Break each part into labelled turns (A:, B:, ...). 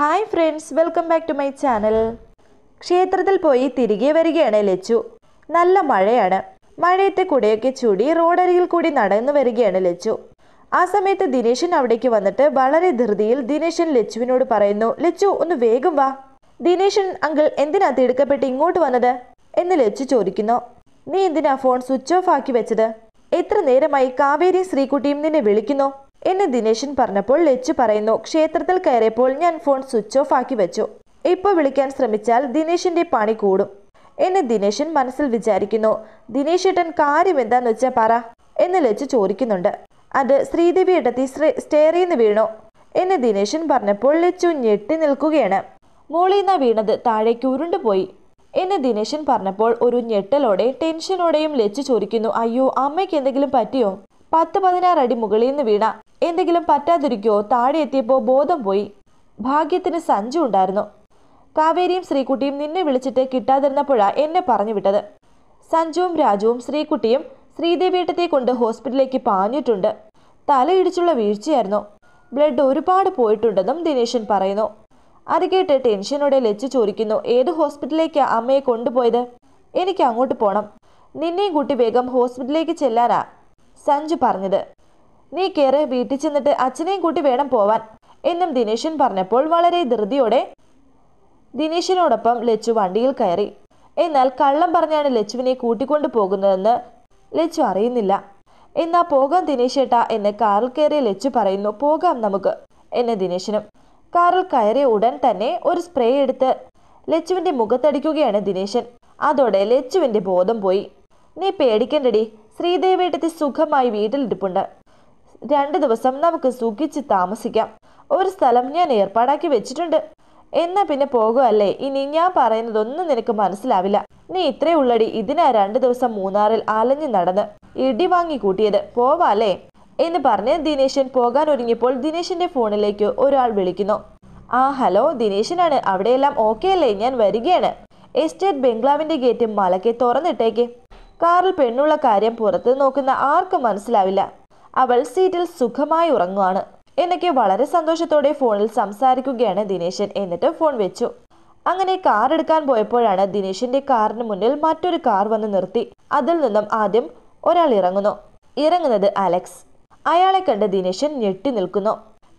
A: hi friends welcome back to my channel ക്ഷേത്രത്തിൽ പോയി തിരികെ വരികയാണ് ലച്ചു നല്ല മഴയാണ് മഴയത്തെ കുടയൊക്കെ ചൂടി റോഡരികിൽ കൂടി നടന്നു വരികയാണ് ലച്ചു ആ സമയത്ത് ദിനേശൻ അവിടേക്ക് വന്നിട്ട് വളരെ ധൃതിയിൽ ദിനേശൻ ലച്ചുവിനോട് പറയുന്നു ലച്ചു ഒന്ന് വേഗം വാ ദിനേശൻ അങ്കിൾ എന്തിനാ തിടുക്കപ്പെട്ട് ഇങ്ങോട്ട് വന്നത് എന്ന് ലച്ചു ചോദിക്കുന്നു നീ എന്തിനാ ഫോൺ സ്വിച്ച് ഓഫ് ആക്കി വെച്ചത് എത്ര നേരമായി കാവേരി ശ്രീകുട്ടിയും നിന്നെ വിളിക്കുന്നു എന്ന് ദിനേശൻ പറഞ്ഞപ്പോൾ ലച്ചു പറയുന്നു ക്ഷേത്രത്തിൽ കയറിയപ്പോൾ ഞാൻ ഫോൺ സ്വിച്ച് ഓഫ് ആക്കി വെച്ചു ഇപ്പോൾ വിളിക്കാൻ ശ്രമിച്ചാൽ ദിനേശിന്റെ പണി കൂടും എന്ന് ദിനേശൻ മനസ്സിൽ വിചാരിക്കുന്നു ദിനേശ് ഏട്ടൻ കാര്യം എന്താന്ന് വെച്ചാൽ പറ എന്ന് ലച്ചു ചോദിക്കുന്നുണ്ട് അത് ശ്രീദേവി ഇടത്തി സ്റ്റേറിൽ നിന്ന് വീണു എന്ന് ദിനേശൻ പറഞ്ഞപ്പോൾ ലച്ചു ഞെട്ടി നിൽക്കുകയാണ് മോളിൽ നിന്നാ വീണത് താഴേക്ക് ഉരുണ്ടുപോയി എന്ന് ദിനേശൻ പറഞ്ഞപ്പോൾ ഒരു ഞെട്ടലോടെ ടെൻഷനോടെയും ലച്ചു ചോദിക്കുന്നു അയ്യോ അമ്മയ്ക്ക് എന്തെങ്കിലും പറ്റിയോ പത്ത് പതിനാറ് അടി മുകളിൽ നിന്ന് വീണ എന്തെങ്കിലും പറ്റാതിരിക്കോ താഴെ എത്തിയപ്പോൾ ബോധം പോയി ഭാഗ്യത്തിന് സഞ്ജു ഉണ്ടായിരുന്നു കാവേരിയും ശ്രീകുട്ടിയും നിന്നെ വിളിച്ചിട്ട് കിട്ടാതിരുന്നപ്പോഴാ എന്നെ പറഞ്ഞു വിട്ടത് സഞ്ജുവും രാജുവും ശ്രീകുട്ടിയും ശ്രീദേവിയേട്ടത്തെ കൊണ്ട് ഹോസ്പിറ്റലിലേക്ക് പാഞ്ഞിട്ടുണ്ട് തലയിടിച്ചുള്ള വീഴ്ചയായിരുന്നു ബ്ലഡ് ഒരുപാട് പോയിട്ടുണ്ടെന്നും ദിനേശൻ പറയുന്നു അത് കേട്ട് ടെൻഷനോടെ ലച്ചു ചോദിക്കുന്നു ഏത് ഹോസ്പിറ്റലിലേക്ക് അമ്മയെ കൊണ്ടുപോയത് എനിക്ക് അങ്ങോട്ട് പോണം നിന്നെയും കുട്ടി വേഗം ഹോസ്പിറ്റലിലേക്ക് ചെല്ലാനാ സഞ്ജു പറഞ്ഞത് നീ കയറി വീട്ടിൽ ചെന്നിട്ട് അച്ഛനെയും കൂട്ടി വേണം പോവാൻ എന്നും ദിനേശൻ പറഞ്ഞപ്പോൾ വളരെ ധൃതിയോടെ ദിനേശിനോടൊപ്പം ലച്ചു വണ്ടിയിൽ കയറി എന്നാൽ കള്ളം പറഞ്ഞാണ് ലച്ചുവിനെ കൂട്ടിക്കൊണ്ടു പോകുന്നതെന്ന് ലച്ചു അറിയുന്നില്ല എന്നാ പോകാം ദിനേശേട്ട എന്ന് കാറിൽ കയറിയ ലച്ചു പറയുന്നു പോകാം നമുക്ക് എന്ന് ദിനേശനും കാറിൽ കയറിയ ഉടൻ തന്നെ ഒരു സ്പ്രേ എടുത്ത് ലച്ചുവിന്റെ മുഖത്തടിക്കുകയാണ് ദിനേശൻ അതോടെ ലച്ചുവിന്റെ ബോധം പോയി നീ പേടിക്കണ്ടടി ശ്രീദേവേട്ടത്തി സുഖമായി വീട്ടിലിരിപ്പുണ്ട് രണ്ട് ദിവസം നമുക്ക് സുഖിച്ച് താമസിക്കാം ഒരു സ്ഥലം ഞാൻ ഏർപ്പാടാക്കി വെച്ചിട്ടുണ്ട് എന്നാ പിന്നെ പോകുമല്ലേ ഇനി ഞാൻ പറയുന്നതൊന്നും നിനക്ക് മനസ്സിലാവില്ല നീ ഇത്രേ ഉള്ളടി ഇതിനാ രണ്ട് ദിവസം മൂന്നാറിൽ അലഞ്ഞു നടന്ന് ഇടി വാങ്ങി കൂട്ടിയത് പോവാല്ലേ എന്ന് പറഞ്ഞ് ദിനേശൻ പോകാൻ ഒരുങ്ങിയപ്പോൾ ദിനേശിന്റെ ഫോണിലേക്ക് ഒരാൾ വിളിക്കുന്നു ആ ഹലോ ദിനേശനാണ് അവിടെയെല്ലാം ഓക്കെ അല്ലേ ഞാൻ വരികയാണ് എസ്റ്റേറ്റ് ബംഗ്ലാവിന്റെ ഗേറ്റ് മലക്കെ തുറന്നിട്ടേക്ക് കാറിൽ പെണ്ണുള്ള കാര്യം പുറത്ത് നോക്കുന്ന ആർക്കും മനസ്സിലാവില്ല അവൾ സീറ്റിൽ സുഖമായി ഉറങ്ങുവാണ് എന്നൊക്കെ വളരെ സന്തോഷത്തോടെ ഫോണിൽ സംസാരിക്കുകയാണ് ദിനേശൻ എന്നിട്ട് ഫോൺ വെച്ചു അങ്ങനെ കാർ എടുക്കാൻ പോയപ്പോഴാണ് ദിനേശിന്റെ കാറിന് മുന്നിൽ മറ്റൊരു കാർ വന്ന് നിർത്തി അതിൽ നിന്നും ആദ്യം ഒരാൾ ഇറങ്ങുന്നു ഇറങ്ങുന്നത് അലക്സ് അയാളെ കണ്ട് ദിനേശൻ ഞെട്ടി നിൽക്കുന്നു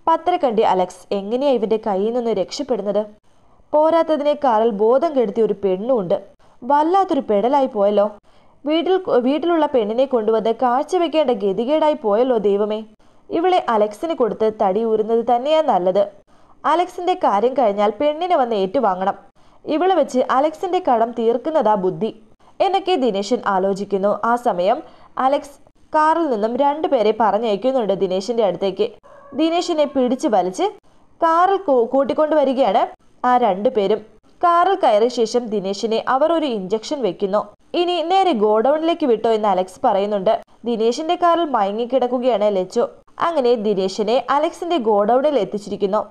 A: പത്ര കണ്ടി അലക്സ് എങ്ങനെയാ ഇവന്റെ കയ്യിൽ നിന്ന് രക്ഷപ്പെടുന്നത് പോരാത്തതിനെ കാറിൽ ബോധം കെടുത്തിയ ഒരു പെണ്ണുണ്ട് വല്ലാത്തൊരു പെടലായി പോയല്ലോ വീട്ടിൽ വീട്ടിലുള്ള പെണ്ണിനെ കൊണ്ടുവന്ന് കാഴ്ചവെക്കേണ്ട ഗതികേടായി പോയല്ലോ ദൈവമേ ഇവളെ അലക്സിന് കൊടുത്ത് തടി ഊരുന്നത് തന്നെയാ നല്ലത് അലക്സിന്റെ കാര്യം കഴിഞ്ഞാൽ പെണ്ണിനെ വന്ന് ഏറ്റുവാങ്ങണം ഇവളെ വെച്ച് അലക്സിന്റെ കടം തീർക്കുന്നതാ ബുദ്ധി എന്നൊക്കെ ദിനേശൻ ആലോചിക്കുന്നു ആ സമയം അലക്സ് കാറിൽ നിന്നും രണ്ടുപേരെ പറഞ്ഞയക്കുന്നുണ്ട് ദിനേശിന്റെ അടുത്തേക്ക് ദിനേശിനെ പിടിച്ചു വലിച്ച് കാറിൽ വരികയാണ് ആ രണ്ടുപേരും കാറിൽ കയറിയ ശേഷം ദിനേശിനെ അവർ ഒരു ഇഞ്ചക്ഷൻ വെക്കുന്നു ഇനി നേരെ ഗോഡൌണിലേക്ക് വിട്ടോ എന്ന് അലക്സ് പറയുന്നുണ്ട് ദിനേശിന്റെ കാറിൽ മയങ്ങിക്കിടക്കുകയാണ് ലച്ചു അങ്ങനെ ദിനേശിനെ അലക്സിന്റെ ഗോഡൌണിൽ എത്തിച്ചിരിക്കുന്നു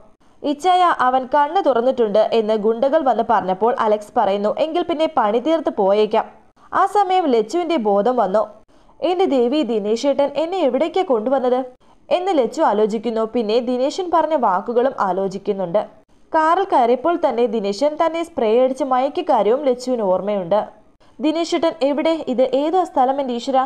A: ഇച്ചായ അവൻ കണ്ണു തുറന്നിട്ടുണ്ട് എന്ന് ഗുണ്ടകൾ വന്ന് പറഞ്ഞപ്പോൾ അലക്സ് പറയുന്നു എങ്കിൽ പിന്നെ പണി തീർത്ത് പോയേക്കാം ആ സമയം ലച്ചുവിന്റെ ബോധം വന്നു എന്റെ ദേവി ദിനേശേട്ടൻ എന്നെ എവിടേക്കാ കൊണ്ടുവന്നത് എന്ന് ലച്ചു ആലോചിക്കുന്നു പിന്നെ ദിനേശൻ പറഞ്ഞ വാക്കുകളും ആലോചിക്കുന്നുണ്ട് കാറിൽ കയറിയപ്പോൾ തന്നെ ദിനേശൻ തന്നെ സ്പ്രേ അടിച്ച് മയക്കിക്കാരവും ലച്ചുവിന് ഓർമ്മയുണ്ട് ദിനേശേട്ടൻ എവിടെ ഇത് ഏതാ സ്ഥലം എന്റെ ഈശ്വര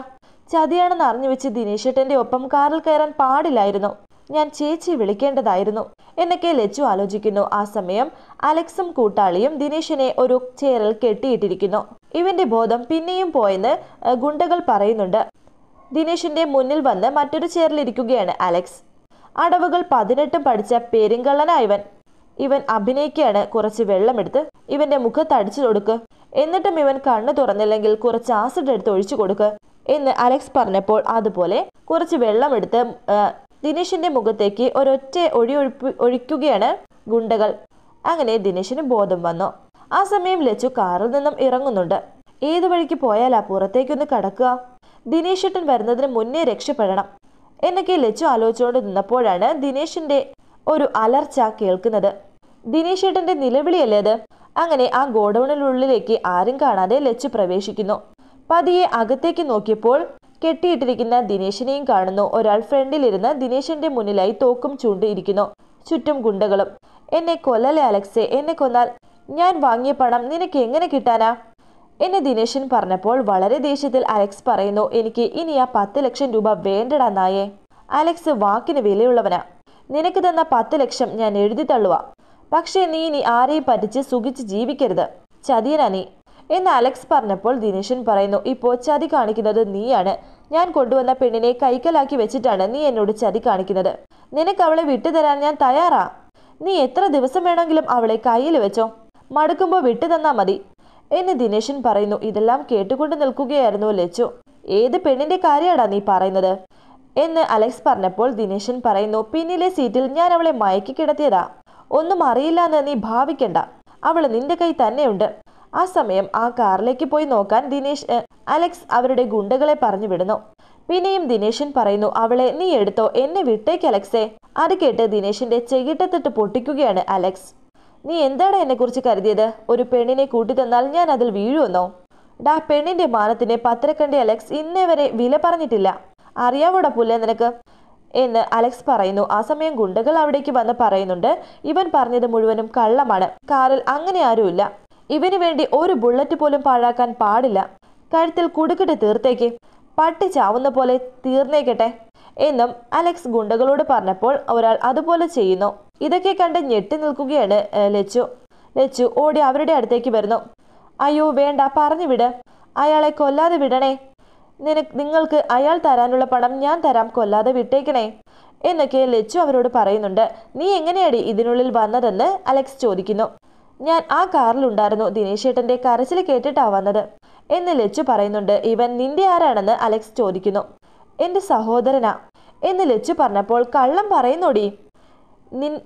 A: ചതിയാണെന്ന് അറിഞ്ഞു വെച്ച് ദിനേശേട്ടൻ്റെ ഒപ്പം കാറിൽ കയറാൻ പാടില്ലായിരുന്നു ഞാൻ ചേച്ചി വിളിക്കേണ്ടതായിരുന്നു എന്നൊക്കെ ലച്ചു ആലോചിക്കുന്നു ആ സമയം അലക്സും കൂട്ടാളിയും ദിനേശിനെ ഒരു ചേരൽ കെട്ടിയിട്ടിരിക്കുന്നു ഇവന്റെ ബോധം പിന്നെയും പോയെന്ന് ഗുണ്ടകൾ പറയുന്നുണ്ട് ദിനേശിന്റെ മുന്നിൽ വന്ന് മറ്റൊരു ഇരിക്കുകയാണ് അലക്സ് അടവുകൾ പതിനെട്ടും പഠിച്ച പെരുങ്കള്ളനായവൻ ഇവൻ അഭിനയിക്കുകയാണ് കുറച്ച് വെള്ളമെടുത്ത് ഇവന്റെ മുഖത്തടിച്ചു കൊടുക്കുക എന്നിട്ടും ഇവൻ കണ്ണു തുറന്നില്ലെങ്കിൽ കുറച്ച് ആസിഡ് എടുത്ത് ഒഴിച്ചു കൊടുക്ക് എന്ന് അലക്സ് പറഞ്ഞപ്പോൾ അതുപോലെ കുറച്ച് എടുത്ത് ദിനേശിന്റെ മുഖത്തേക്ക് ഒരൊറ്റ ഒഴിയൊഴിപ്പ് ഒഴിക്കുകയാണ് ഗുണ്ടകൾ അങ്ങനെ ദിനേശിന് ബോധം വന്നു ആ സമയം ലച്ചു കാറിൽ നിന്നും ഇറങ്ങുന്നുണ്ട് ഏതു വഴിക്ക് പോയാലാ പുറത്തേക്കൊന്ന് കടക്കുക ദിനേശേട്ടൻ വരുന്നതിന് മുന്നേ രക്ഷപ്പെടണം എന്നൊക്കെ ലച്ചു ആലോചിച്ചുകൊണ്ട് നിന്നപ്പോഴാണ് ദിനേശിന്റെ ഒരു അലർച്ച കേൾക്കുന്നത് ദിനേശേട്ടന്റെ നിലവിളിയല്ലേ അത് അങ്ങനെ ആ ഗോഡൌണിനുള്ളിലേക്ക് ആരും കാണാതെ ലച്ച് പ്രവേശിക്കുന്നു പതിയെ അകത്തേക്ക് നോക്കിയപ്പോൾ കെട്ടിയിട്ടിരിക്കുന്ന ദിനേശിനെയും കാണുന്നു ഒരാൾ ഫ്രണ്ടിലിരുന്ന് ദിനേശിന്റെ മുന്നിലായി തോക്കും ചൂണ്ടിയിരിക്കുന്നു ചുറ്റും ഗുണ്ടകളും എന്നെ കൊല്ലലെ അലക്സെ എന്നെ കൊന്നാൽ ഞാൻ വാങ്ങിയ പണം നിനക്ക് എങ്ങനെ കിട്ടാനാ എന്നെ ദിനേശൻ പറഞ്ഞപ്പോൾ വളരെ ദേഷ്യത്തിൽ അലക്സ് പറയുന്നു എനിക്ക് ഇനി ആ പത്ത് ലക്ഷം രൂപ വേണ്ടടാ നായേ അലക്സ് വാക്കിന് വിലയുള്ളവനാ നിനക്ക് തന്ന പത്ത് ലക്ഷം ഞാൻ എഴുതി തള്ളുവാ പക്ഷേ നീ ഇനി ആരെയും പറ്റിച്ച് സുഖിച്ച് ജീവിക്കരുത് ചതിയനാ എന്ന് അലക്സ് പറഞ്ഞപ്പോൾ ദിനേശൻ പറയുന്നു ഇപ്പോൾ ചതി കാണിക്കുന്നത് നീയാണ് ഞാൻ കൊണ്ടുവന്ന പെണ്ണിനെ കൈക്കലാക്കി വെച്ചിട്ടാണ് നീ എന്നോട് ചതി കാണിക്കുന്നത് നിനക്ക് അവളെ വിട്ടുതരാൻ ഞാൻ തയ്യാറാ നീ എത്ര ദിവസം വേണമെങ്കിലും അവളെ കയ്യിൽ വെച്ചോ മടുക്കുമ്പോൾ വിട്ടുതന്നാ മതി എന്ന് ദിനേശൻ പറയുന്നു ഇതെല്ലാം കേട്ടുകൊണ്ട് നിൽക്കുകയായിരുന്നു ലച്ചു ഏത് പെണ്ണിന്റെ കാര്യാടാ നീ പറയുന്നത് എന്ന് അലക്സ് പറഞ്ഞപ്പോൾ ദിനേശൻ പറയുന്നു പിന്നിലെ സീറ്റിൽ ഞാൻ അവളെ മയക്കി കിടത്തിയതാ ഒന്നും അറിയില്ല എന്ന് നീ ഭാവിക്കണ്ട അവൾ നിന്റെ കൈ തന്നെയുണ്ട് ആ സമയം ആ കാറിലേക്ക് പോയി നോക്കാൻ ദിനേശ് അലക്സ് അവരുടെ ഗുണ്ടകളെ പറഞ്ഞു വിടുന്നു പിന്നെയും ദിനേശൻ പറയുന്നു അവളെ നീ എടുത്തോ എന്നെ വിട്ടേക്ക് അലക്സേ അത് കേട്ട് ദിനേശിന്റെ ചെകിട്ടത്തിട്ട് പൊട്ടിക്കുകയാണ് അലക്സ് നീ എന്താണ് എന്നെക്കുറിച്ച് കരുതിയത് ഒരു പെണ്ണിനെ കൂട്ടി തന്നാൽ ഞാൻ അതിൽ വീഴുവെന്നോ ഡാ പെണ്ണിന്റെ മാനത്തിനെ പത്രക്കണ്ടി അലക്സ് ഇന്നേ വരെ വില പറഞ്ഞിട്ടില്ല അറിയാവോടാ പുല്ലേ നിനക്ക് എന്ന് അലക്സ് പറയുന്നു ആ സമയം ഗുണ്ടകൾ അവിടേക്ക് വന്ന് പറയുന്നുണ്ട് ഇവൻ പറഞ്ഞത് മുഴുവനും കള്ളമാണ് കാറിൽ അങ്ങനെ ആരുമില്ല ഇവന് വേണ്ടി ഒരു ബുള്ളറ്റ് പോലും പാഴാക്കാൻ പാടില്ല കഴുത്തിൽ കുടുക്കിട്ട് തീർത്തേക്ക് പട്ടി ചാവുന്ന പോലെ തീർന്നേക്കട്ടെ എന്നും അലക്സ് ഗുണ്ടകളോട് പറഞ്ഞപ്പോൾ ഒരാൾ അതുപോലെ ചെയ്യുന്നു ഇതൊക്കെ കണ്ട് ഞെട്ടി നിൽക്കുകയാണ് ലച്ചു ലച്ചു ഓടി അവരുടെ അടുത്തേക്ക് വരുന്നു അയ്യോ വേണ്ട പറഞ്ഞു വിട് അയാളെ കൊല്ലാതെ വിടണേ നിനക്ക് നിങ്ങൾക്ക് അയാൾ തരാനുള്ള പണം ഞാൻ തരാം കൊല്ലാതെ വിട്ടേക്കണേ എന്നൊക്കെ ലച്ചു അവരോട് പറയുന്നുണ്ട് നീ എങ്ങനെയാടി ഇതിനുള്ളിൽ വന്നതെന്ന് അലക്സ് ചോദിക്കുന്നു ഞാൻ ആ കാറിലുണ്ടായിരുന്നു ദിനേശേട്ടന്റെ കരച്ചിൽ കേട്ടിട്ടാ വന്നത് എന്ന് ലച്ചു പറയുന്നുണ്ട് ഇവൻ നിന്റെ ആരാണെന്ന് അലക്സ് ചോദിക്കുന്നു എന്റെ സഹോദരനാ എന്ന് ലച്ചു പറഞ്ഞപ്പോൾ കള്ളം പറയുന്നോടി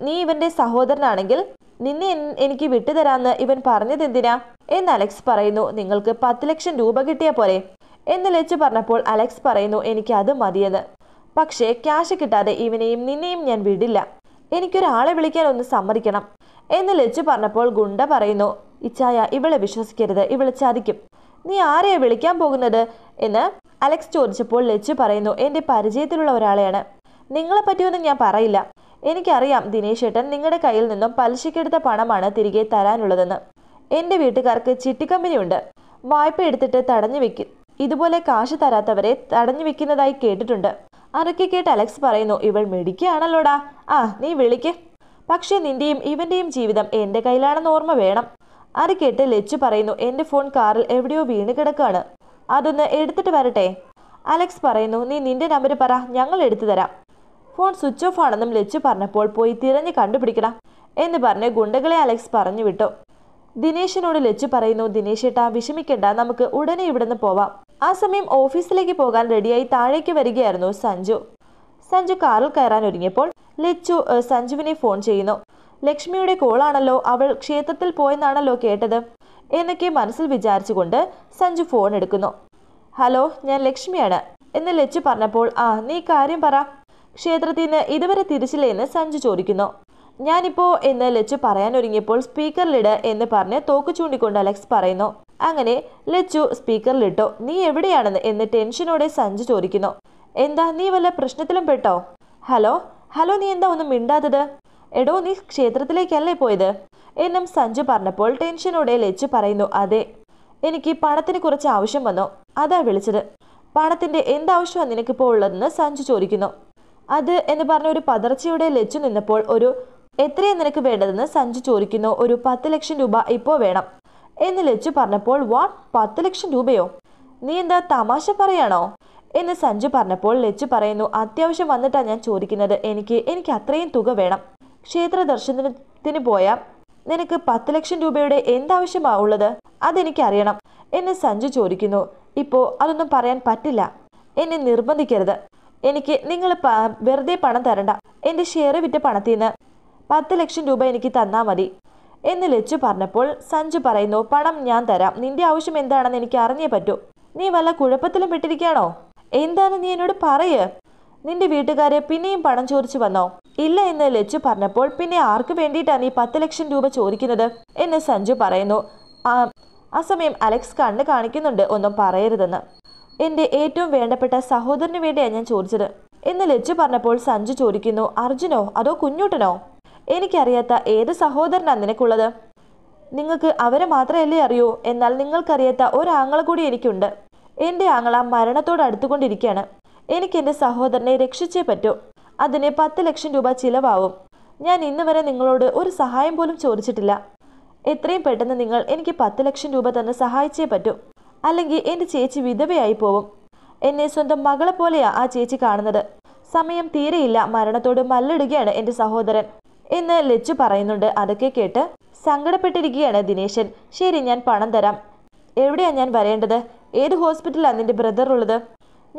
A: നീ ഇവന്റെ സഹോദരനാണെങ്കിൽ നിന്നെ എനിക്ക് വിട്ടുതരാന്ന് ഇവൻ എന്തിനാ എന്ന് അലക്സ് പറയുന്നു നിങ്ങൾക്ക് പത്ത് ലക്ഷം രൂപ കിട്ടിയ പോലെ എന്ന് ലച്ച് പറഞ്ഞപ്പോൾ അലക്സ് പറയുന്നു എനിക്ക് അത് മതിയെന്ന് പക്ഷേ ക്യാഷ് കിട്ടാതെ ഇവനെയും നിന്നെയും ഞാൻ വിടില്ല എനിക്കൊരാളെ വിളിക്കാൻ ഒന്ന് സമ്മതിക്കണം എന്ന് ലച്ച് പറഞ്ഞപ്പോൾ ഗുണ്ട പറയുന്നു ഇച്ചായ ഇവളെ വിശ്വസിക്കരുത് ഇവളെ ചതിക്കും നീ ആരെയാ വിളിക്കാൻ പോകുന്നത് എന്ന് അലക്സ് ചോദിച്ചപ്പോൾ ലച്ച് പറയുന്നു എന്റെ പരിചയത്തിലുള്ള ഒരാളെയാണ് നിങ്ങളെ പറ്റിയൊന്നും ഞാൻ പറയില്ല എനിക്കറിയാം ദിനേശ് ഏട്ടൻ നിങ്ങളുടെ കയ്യിൽ നിന്നും പലിശക്കെടുത്ത പണമാണ് തിരികെ തരാനുള്ളതെന്ന് എന്റെ വീട്ടുകാർക്ക് ചിട്ടിക്കമ്പനിയുണ്ട് വായ്പ എടുത്തിട്ട് തടഞ്ഞു വെക്കും ഇതുപോലെ കാശ് തരാത്തവരെ തടഞ്ഞു വെക്കുന്നതായി കേട്ടിട്ടുണ്ട് അതൊക്കെ കേട്ട് അലക്സ് പറയുന്നു ഇവൾ മെടിക്കുകയാണല്ലോടാ ആ നീ വിളിക്ക് പക്ഷേ നിന്റെയും ഇവന്റെയും ജീവിതം എന്റെ കയ്യിലാണെന്ന് ഓർമ്മ വേണം അത് കേട്ട് ലച്ചു പറയുന്നു എന്റെ ഫോൺ കാറിൽ എവിടെയോ വീണ് കിടക്കുകയാണ് അതൊന്ന് എടുത്തിട്ട് വരട്ടെ അലക്സ് പറയുന്നു നീ നിന്റെ നമ്പർ പറ ഞങ്ങൾ എടുത്തു തരാം ഫോൺ സ്വിച്ച് ഓഫ് ആണെന്നും ലച്ചു പറഞ്ഞപ്പോൾ പോയി തിരഞ്ഞ് കണ്ടുപിടിക്കണം എന്ന് പറഞ്ഞ് ഗുണ്ടകളെ അലക്സ് പറഞ്ഞു വിട്ടു ദിനേശിനോട് ലച്ചു പറയുന്നു ദിനേശ് ഏട്ടാ വിഷമിക്കണ്ട നമുക്ക് ഉടനെ ഇവിടുന്ന് പോവാം ആ സമയം ഓഫീസിലേക്ക് പോകാൻ റെഡിയായി താഴേക്ക് വരികയായിരുന്നു സഞ്ജു സഞ്ജു കാറിൽ കയറാൻ ഒരുങ്ങിയപ്പോൾ ലച്ചു സഞ്ജുവിനെ ഫോൺ ചെയ്യുന്നു ലക്ഷ്മിയുടെ കോളാണല്ലോ അവൾ ക്ഷേത്രത്തിൽ പോയെന്നാണല്ലോ കേട്ടത് എന്നൊക്കെ മനസ്സിൽ വിചാരിച്ചുകൊണ്ട് സഞ്ജു ഫോൺ എടുക്കുന്നു ഹലോ ഞാൻ ലക്ഷ്മിയാണ് എന്ന് ലച്ചു പറഞ്ഞപ്പോൾ ആ നീ കാര്യം പറ ക്ഷേത്രത്തിൽ നിന്ന് ഇതുവരെ തിരിച്ചില്ലേ എന്ന് സഞ്ജു ചോദിക്കുന്നു ഞാനിപ്പോ എന്ന് ലച്ചു ഒരുങ്ങിയപ്പോൾ സ്പീക്കറിലിട് എന്ന് പറഞ്ഞ് തോക്ക് ചൂണ്ടിക്കൊണ്ട് അലക്സ് പറയുന്നു അങ്ങനെ ലച്ചു സ്പീക്കറിലിട്ടോ നീ എവിടെയാണെന്ന് എന്ന് ടെൻഷനോടെ സഞ്ജു ചോദിക്കുന്നു എന്താ നീ വല്ല പ്രശ്നത്തിലും പെട്ടോ ഹലോ ഹലോ നീ എന്താ ഒന്നും മിണ്ടാത്തത് എടോ നീ ക്ഷേത്രത്തിലേക്കല്ലേ പോയത് എന്നും സഞ്ജു പറഞ്ഞപ്പോൾ ടെൻഷനോടെ ലച്ചു പറയുന്നു അതെ എനിക്ക് പണത്തിന് കുറച്ച് ആവശ്യം വന്നു അതാ വിളിച്ചത് പണത്തിന്റെ എന്താവശ്യമാണ് നിനക്കിപ്പോൾ ഉള്ളതെന്ന് സഞ്ജു ചോദിക്കുന്നു അത് എന്ന് പറഞ്ഞ ഒരു പതർച്ചയുടെ ലച്ചു നിന്നപ്പോൾ ഒരു എത്രയാണ് നിനക്ക് വേണ്ടതെന്ന് സഞ്ജു ചോദിക്കുന്നു ഒരു പത്ത് ലക്ഷം രൂപ ഇപ്പോൾ വേണം എന്ന് ലജ്ജു പറഞ്ഞപ്പോൾ വാട്ട് പത്ത് ലക്ഷം രൂപയോ നീ എന്താ തമാശ പറയാണോ എന്ന് സഞ്ജു പറഞ്ഞപ്പോൾ ലജ്ജു പറയുന്നു അത്യാവശ്യം വന്നിട്ടാണ് ഞാൻ ചോദിക്കുന്നത് എനിക്ക് എനിക്ക് അത്രയും തുക വേണം ക്ഷേത്ര ദർശനത്തിന് പോയ നിനക്ക് പത്ത് ലക്ഷം രൂപയുടെ എന്താവശ്യമാ ഉള്ളത് അതെനിക്കറിയണം എന്ന് സഞ്ജു ചോദിക്കുന്നു ഇപ്പോൾ അതൊന്നും പറയാൻ പറ്റില്ല എന്നെ നിർബന്ധിക്കരുത് എനിക്ക് നിങ്ങൾ വെറുതെ പണം തരണ്ട എൻ്റെ ഷെയർ വിറ്റ പണത്തിൽ നിന്ന് പത്ത് ലക്ഷം രൂപ എനിക്ക് തന്നാൽ മതി എന്ന് ലച്ചു പറഞ്ഞപ്പോൾ സഞ്ജു പറയുന്നു പണം ഞാൻ തരാം നിന്റെ ആവശ്യം എന്താണെന്ന് എനിക്ക് അറിഞ്ഞേ പറ്റൂ നീ വല്ല കുഴപ്പത്തിലും പെട്ടിരിക്കാണോ എന്താണ് നീ എന്നോട് പറയ് നിന്റെ വീട്ടുകാരെ പിന്നെയും പണം ചോദിച്ചു വന്നോ ഇല്ല എന്ന് ലച്ചു പറഞ്ഞപ്പോൾ പിന്നെ ആർക്ക് വേണ്ടിയിട്ടാണ് നീ പത്ത് ലക്ഷം രൂപ ചോദിക്കുന്നത് എന്ന് സഞ്ജു പറയുന്നു ആ സമയം അലക്സ് കണ്ണ് കാണിക്കുന്നുണ്ട് ഒന്നും പറയരുതെന്ന് എന്റെ ഏറ്റവും വേണ്ടപ്പെട്ട സഹോദരന് വേണ്ടിയാണ് ഞാൻ ചോദിച്ചത് എന്ന് ലച്ചു പറഞ്ഞപ്പോൾ സഞ്ജു ചോദിക്കുന്നു അർജുനോ അതോ കുഞ്ഞൂട്ടനോ എനിക്കറിയാത്ത ഏത് സഹോദരനാണ് നിനക്കുള്ളത് നിങ്ങൾക്ക് അവരെ മാത്രമല്ലേ അറിയൂ എന്നാൽ നിങ്ങൾക്കറിയാത്ത ഒരാങ്ങള കൂടി എനിക്കുണ്ട് എൻ്റെ ആങ്ങള മരണത്തോട് അടുത്തുകൊണ്ടിരിക്കുകയാണ് എനിക്ക് എൻ്റെ സഹോദരനെ രക്ഷിച്ചേ പറ്റൂ അതിന് പത്ത് ലക്ഷം രൂപ ചിലവാവും ഞാൻ ഇന്ന് വരെ നിങ്ങളോട് ഒരു സഹായം പോലും ചോദിച്ചിട്ടില്ല എത്രയും പെട്ടെന്ന് നിങ്ങൾ എനിക്ക് പത്ത് ലക്ഷം രൂപ തന്ന് സഹായിച്ചേ പറ്റൂ അല്ലെങ്കിൽ എൻ്റെ ചേച്ചി വിധവയായി പോവും എന്നെ സ്വന്തം മകളെ പോലെയാ ആ ചേച്ചി കാണുന്നത് സമയം തീരെയില്ല മരണത്തോട് മല്ലിടുകയാണ് എൻ്റെ സഹോദരൻ എന്ന് ലച്ചു പറയുന്നുണ്ട് അതൊക്കെ കേട്ട് സങ്കടപ്പെട്ടിരിക്കുകയാണ് ദിനേശൻ ശരി ഞാൻ പണം തരാം എവിടെയാണ് ഞാൻ വരേണ്ടത് ഏത് ഹോസ്പിറ്റലാണ് നിന്റെ ബ്രദർ ഉള്ളത്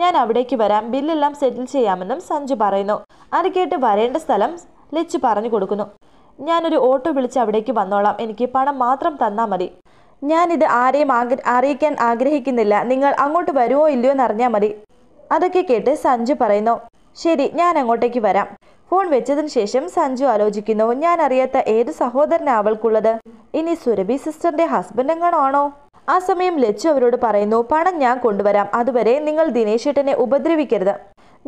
A: ഞാൻ അവിടേക്ക് വരാം ബില്ലെല്ലാം സെറ്റിൽ ചെയ്യാമെന്നും സഞ്ജു പറയുന്നു അത് കേട്ട് വരേണ്ട സ്ഥലം ലച്ചു പറഞ്ഞു കൊടുക്കുന്നു ഞാനൊരു ഓട്ടോ വിളിച്ച് അവിടേക്ക് വന്നോളാം എനിക്ക് പണം മാത്രം തന്നാൽ മതി ഞാനിത് ആരെയും അറിയിക്കാൻ ആഗ്രഹിക്കുന്നില്ല നിങ്ങൾ അങ്ങോട്ട് വരുമോ ഇല്ലയോ എന്നറിഞ്ഞാൽ മതി അതൊക്കെ കേട്ട് സഞ്ജു പറയുന്നു ശരി ഞാൻ അങ്ങോട്ടേക്ക് വരാം ഫോൺ വെച്ചതിന് ശേഷം സഞ്ജു ആലോചിക്കുന്നു ഞാൻ അറിയാത്ത ഏത് സഹോദരനാ അവൾക്കുള്ളത് ഇനി സുരഭി സിസ്റ്ററിന്റെ ഹസ്ബൻഡ് എങ്ങനാണോ ആ സമയം ലച്ചു അവരോട് പറയുന്നു പണം ഞാൻ കൊണ്ടുവരാം അതുവരെ നിങ്ങൾ ദിനേശ് ഏട്ടനെ ഉപദ്രവിക്കരുത്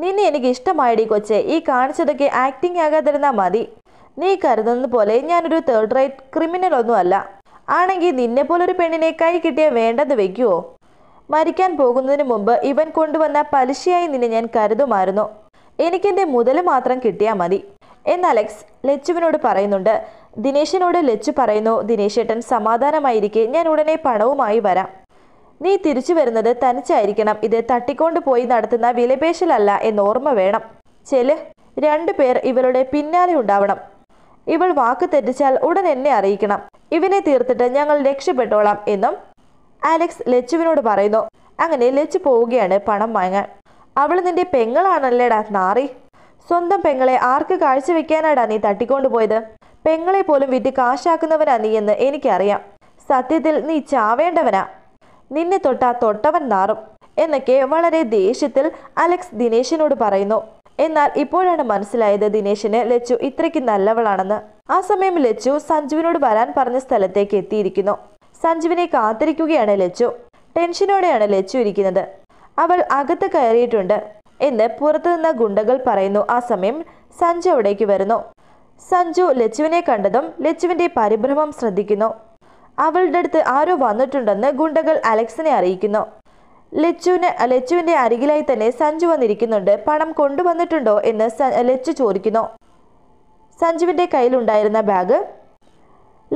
A: നിന്നെ എനിക്ക് ഇഷ്ടമായടി കൊച്ചെ ഈ കാണിച്ചതൊക്കെ ആക്ടിംഗ് ആകാതിരുന്നാ മതി നീ കരുതുന്ന പോലെ ഞാനൊരു തേർഡ് റൈറ്റ് ക്രിമിനൽ ഒന്നുമല്ല ആണെങ്കിൽ നിന്നെ പോലൊരു പെണ്ണിനെ കൈ കിട്ടിയ വേണ്ടെന്ന് വെക്കുവോ മരിക്കാൻ പോകുന്നതിന് മുമ്പ് ഇവൻ കൊണ്ടുവന്ന പലിശയായി നിന്നെ ഞാൻ കരുതുമായിരുന്നു എനിക്കെൻ്റെ മുതൽ മാത്രം കിട്ടിയാൽ മതി എന്ന് അലക്സ് ലച്ചുവിനോട് പറയുന്നുണ്ട് ദിനേശിനോട് ലച്ചു പറയുന്നു ദിനേശേട്ടൻ സമാധാനമായിരിക്കെ ഞാൻ ഉടനെ പണവുമായി വരാം നീ തിരിച്ചു വരുന്നത് തനിച്ചായിരിക്കണം ഇത് തട്ടിക്കൊണ്ട് പോയി നടത്തുന്ന വിലപേശലല്ല എന്ന് ഓർമ്മ വേണം ചെല് രണ്ടു പേർ ഇവളുടെ പിന്നാലെ ഉണ്ടാവണം ഇവൾ വാക്ക് തെറ്റിച്ചാൽ ഉടൻ എന്നെ അറിയിക്കണം ഇവനെ തീർത്തിട്ട് ഞങ്ങൾ രക്ഷപ്പെട്ടോളാം എന്നും അലക്സ് ലച്ചുവിനോട് പറയുന്നു അങ്ങനെ ലച്ചു പോവുകയാണ് പണം വാങ്ങാൻ അവൾ നിന്റെ പെങ്ങളാണല്ലേടാ നാറി സ്വന്തം പെങ്ങളെ ആർക്ക് കാഴ്ചവെക്കാനാടാ നീ തട്ടിക്കൊണ്ടുപോയത് പെങ്ങളെ പോലും വിറ്റ് കാശാക്കുന്നവനാ നീ എന്ന് എനിക്കറിയാം സത്യത്തിൽ നീ ചാവേണ്ടവനാ നിന്നെ തൊട്ടാ തൊട്ടവൻ നാറും എന്നൊക്കെ വളരെ ദേഷ്യത്തിൽ അലക്സ് ദിനേശിനോട് പറയുന്നു എന്നാൽ ഇപ്പോഴാണ് മനസ്സിലായത് ദിനേശിന് ലച്ചു ഇത്രയ്ക്ക് നല്ലവളാണെന്ന് ആ സമയം ലച്ചു സഞ്ജുവിനോട് വരാൻ പറഞ്ഞ സ്ഥലത്തേക്ക് എത്തിയിരിക്കുന്നു സഞ്ജുവിനെ കാത്തിരിക്കുകയാണ് ലച്ചു ടെൻഷനോടെയാണ് ലച്ചു ഇരിക്കുന്നത് അവൾ അകത്ത് കയറിയിട്ടുണ്ട് എന്ന് പുറത്തുനിന്ന ഗുണ്ടകൾ പറയുന്നു ആ സമയം സഞ്ജു അവിടേക്ക് വരുന്നു സഞ്ജു ലച്ചുവിനെ കണ്ടതും ലച്ചുവിന്റെ പരിഭ്രമം ശ്രദ്ധിക്കുന്നു അവളുടെ അടുത്ത് ആരോ വന്നിട്ടുണ്ടെന്ന് ഗുണ്ടകൾ അലക്സിനെ അറിയിക്കുന്നു ലച്ചുവിന് ലച്ചുവിന്റെ അരികിലായി തന്നെ സഞ്ജു വന്നിരിക്കുന്നുണ്ട് പണം കൊണ്ടുവന്നിട്ടുണ്ടോ എന്ന് ലച്ചു ചോദിക്കുന്നു സഞ്ജുവിന്റെ കയ്യിലുണ്ടായിരുന്ന ബാഗ്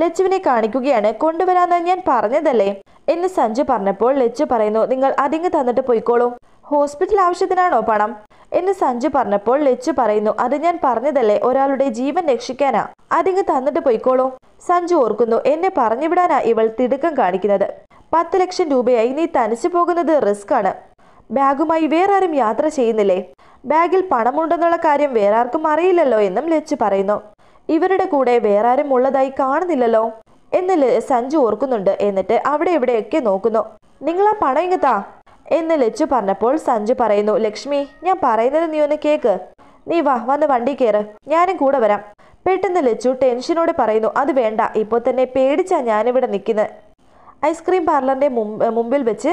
A: ലച്ചുവിനെ കാണിക്കുകയാണ് കൊണ്ടുവരാന്ന് ഞാൻ പറഞ്ഞതല്ലേ എന്ന് സഞ്ജു പറഞ്ഞപ്പോൾ ലച്ചു പറയുന്നു നിങ്ങൾ അതിങ്ങ് തന്നിട്ട് പോയിക്കോളൂ ഹോസ്പിറ്റൽ ആവശ്യത്തിനാണോ പണം എന്ന് സഞ്ജു പറഞ്ഞപ്പോൾ ലച്ചു പറയുന്നു അത് ഞാൻ പറഞ്ഞതല്ലേ ഒരാളുടെ ജീവൻ രക്ഷിക്കാനാ അതിങ്ങ് തന്നിട്ട് പോയിക്കോളൂ സഞ്ജു ഓർക്കുന്നു എന്നെ പറഞ്ഞുവിടാനാ ഇവൾ തിടുക്കം കാണിക്കുന്നത് പത്ത് ലക്ഷം രൂപയായി നീ തനിച്ചു പോകുന്നത് റിസ്ക് ആണ് ബാഗുമായി വേറെ ആരും യാത്ര ചെയ്യുന്നില്ലേ ബാഗിൽ പണമുണ്ടെന്നുള്ള കാര്യം വേറെ ആർക്കും അറിയില്ലല്ലോ എന്നും ലച്ചു പറയുന്നു ഇവരുടെ കൂടെ വേറെ ആരും ഉള്ളതായി കാണുന്നില്ലല്ലോ എന്ന് സഞ്ജു ഓർക്കുന്നുണ്ട് എന്നിട്ട് അവിടെ ഇവിടെയൊക്കെ നോക്കുന്നു നിങ്ങൾ ആ പണം ഇങ്ങത്താ എന്ന് ലച്ചു പറഞ്ഞപ്പോൾ സഞ്ജു പറയുന്നു ലക്ഷ്മി ഞാൻ പറയുന്നത് നീ ഒന്ന് കേക്ക് നീ വാ വന്ന് വണ്ടി കയറ് ഞാനും കൂടെ വരാം പെട്ടെന്ന് ലച്ചു ടെൻഷനോടെ പറയുന്നു അത് വേണ്ട ഇപ്പോൾ തന്നെ പേടിച്ചാ ഞാനിവിടെ നിൽക്കുന്നത് ഐസ്ക്രീം പാർലറിന്റെ മുമ്പിൽ വെച്ച്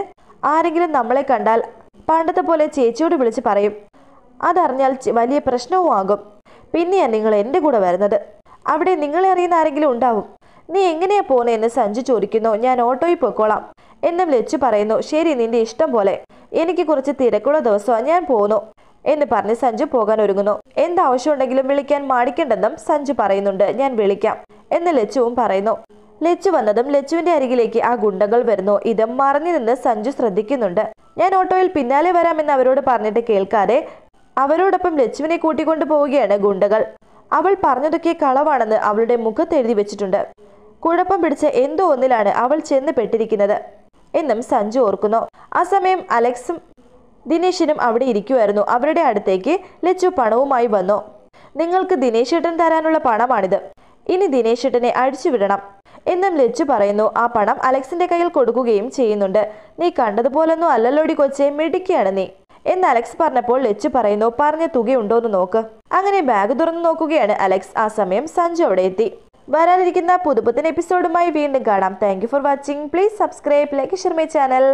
A: ആരെങ്കിലും നമ്മളെ കണ്ടാൽ പണ്ടത്തെ പോലെ ചേച്ചിയോട് വിളിച്ച് പറയും അതറിഞ്ഞാൽ വലിയ പ്രശ്നവും ആകും പിന്നെയാണ് നിങ്ങൾ എൻ്റെ കൂടെ വരുന്നത് അവിടെ നിങ്ങളെ അറിയുന്ന ആരെങ്കിലും ഉണ്ടാവും നീ എങ്ങനെയാ എന്ന് സഞ്ജു ചോദിക്കുന്നു ഞാൻ ഓട്ടോയിൽ പോയിക്കോളാം എന്നും ലച്ചു പറയുന്നു ശരി നിന്റെ ഇഷ്ടം പോലെ എനിക്ക് കുറച്ച് തിരക്കുള്ള ദിവസമാണ് ഞാൻ പോന്നു എന്ന് പറഞ്ഞ് സഞ്ജു പോകാൻ ഒരുങ്ങുന്നു എന്താവശ്യമുണ്ടെങ്കിലും വിളിക്കാൻ മാടിക്കണ്ടെന്നും സഞ്ജു പറയുന്നുണ്ട് ഞാൻ വിളിക്കാം എന്ന് ലച്ചുവും പറയുന്നു ലച്ചു വന്നതും ലച്ചുവിന്റെ അരികിലേക്ക് ആ ഗുണ്ടകൾ വരുന്നു ഇതും മറഞ്ഞു നിന്ന് സഞ്ജു ശ്രദ്ധിക്കുന്നുണ്ട് ഞാൻ ഓട്ടോയിൽ പിന്നാലെ വരാമെന്ന് അവരോട് പറഞ്ഞിട്ട് കേൾക്കാതെ അവരോടൊപ്പം ലച്ചുവിനെ കൂട്ടിക്കൊണ്ടു പോവുകയാണ് ഗുണ്ടകൾ അവൾ പറഞ്ഞതൊക്കെ കളവാണെന്ന് അവളുടെ മുഖത്ത് വെച്ചിട്ടുണ്ട് കുഴപ്പം പിടിച്ച എന്തോ ഒന്നിലാണ് അവൾ ചെന്ന് പെട്ടിരിക്കുന്നത് എന്നും സഞ്ജു ഓർക്കുന്നു ആ സമയം അലക്സും ദിനേശിനും അവിടെ ഇരിക്കുമായിരുന്നു അവരുടെ അടുത്തേക്ക് ലച്ചു പണവുമായി വന്നു നിങ്ങൾക്ക് ദിനേശേട്ടൻ തരാനുള്ള പണമാണിത് ഇനി ദിനേശേട്ടനെ അഴിച്ചുവിടണം എന്നും ലച്ചു പറയുന്നു ആ പണം അലക്സിന്റെ കയ്യിൽ കൊടുക്കുകയും ചെയ്യുന്നുണ്ട് നീ കണ്ടതുപോലൊന്നും അല്ലല്ലോടി കൊച്ചെ മിടുക്കിയാണ് നീ എന്ന് അലക്സ് പറഞ്ഞപ്പോൾ ലച്ചു പറയുന്നു പറഞ്ഞ തുകയുണ്ടോ എന്ന് നോക്ക് അങ്ങനെ ബാഗ് തുറന്നു നോക്കുകയാണ് അലക്സ് ആ സമയം സഞ്ജു അവിടെ എത്തി വരാനിരിക്കുന്ന പുതുപുത്തൻ എപ്പിസോഡുമായി വീണ്ടും കാണാം thank for watching please subscribe like share my channel